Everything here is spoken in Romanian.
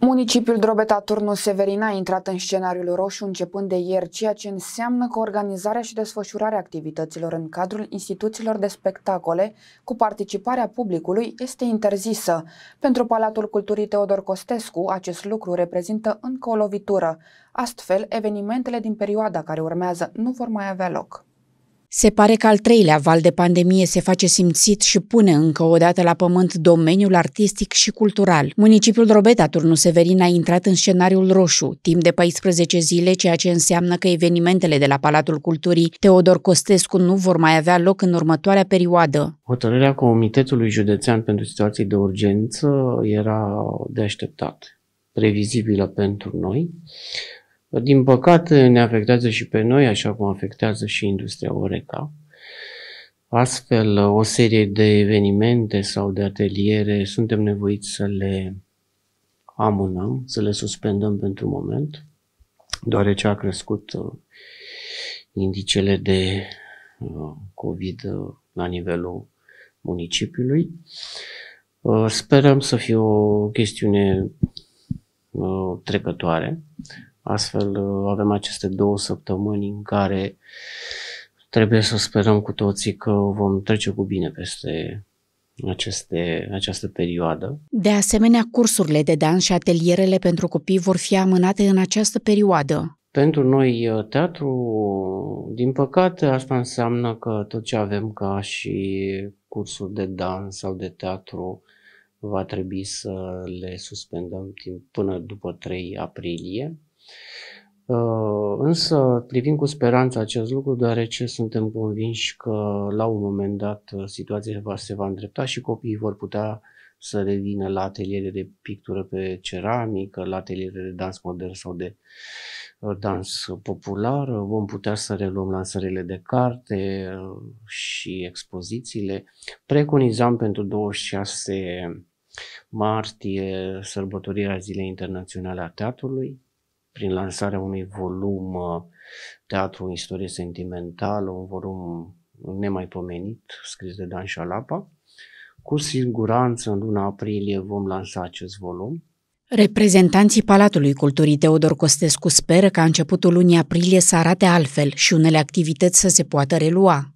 Municipiul Drobeta Turnu Severin a intrat în scenariul roșu începând de ieri, ceea ce înseamnă că organizarea și desfășurarea activităților în cadrul instituțiilor de spectacole cu participarea publicului este interzisă. Pentru Palatul Culturii Teodor Costescu, acest lucru reprezintă încă o lovitură. Astfel, evenimentele din perioada care urmează nu vor mai avea loc. Se pare că al treilea val de pandemie se face simțit și pune încă o dată la pământ domeniul artistic și cultural. Municipiul Drobeta, Turnu Severin, a intrat în scenariul roșu, timp de 14 zile, ceea ce înseamnă că evenimentele de la Palatul Culturii Teodor Costescu nu vor mai avea loc în următoarea perioadă. Hotărârea Comitetului Județean pentru Situații de Urgență era de așteptat, previzibilă pentru noi. Din păcate ne afectează și pe noi, așa cum afectează și industria Oreca. Astfel, o serie de evenimente sau de ateliere suntem nevoiți să le amânăm, să le suspendăm pentru moment, deoarece a crescut uh, indicele de uh, COVID uh, la nivelul municipiului. Sperăm să fie o chestiune trecătoare Astfel uh, avem aceste două săptămâni în care trebuie să sperăm cu toții că vom trece cu bine peste aceste, această perioadă. De asemenea, cursurile de dans și atelierele pentru copii vor fi amânate în această perioadă. Pentru noi, uh, teatru, din păcate, asta înseamnă că tot ce avem ca și cursuri de dans sau de teatru va trebui să le suspendăm timp până după 3 aprilie Uh, însă privim cu speranță acest lucru, deoarece suntem convinși că la un moment dat uh, situația se va îndrepta și copiii vor putea să revină la ateliere de pictură pe ceramică, la ateliere de dans modern sau de uh, dans popular, vom putea să reluăm lansările de carte și expozițiile. Preconizam pentru 26 martie sărbătorirea Zilei Internaționale a Teatrului, prin lansarea unui volum uh, Teatru în istorie sentimentală, un volum nemaipomenit, scris de Dan Șalapa. Cu siguranță în luna aprilie vom lansa acest volum. Reprezentanții Palatului Culturii Teodor Costescu speră ca începutul lunii aprilie să arate altfel și unele activități să se poată relua.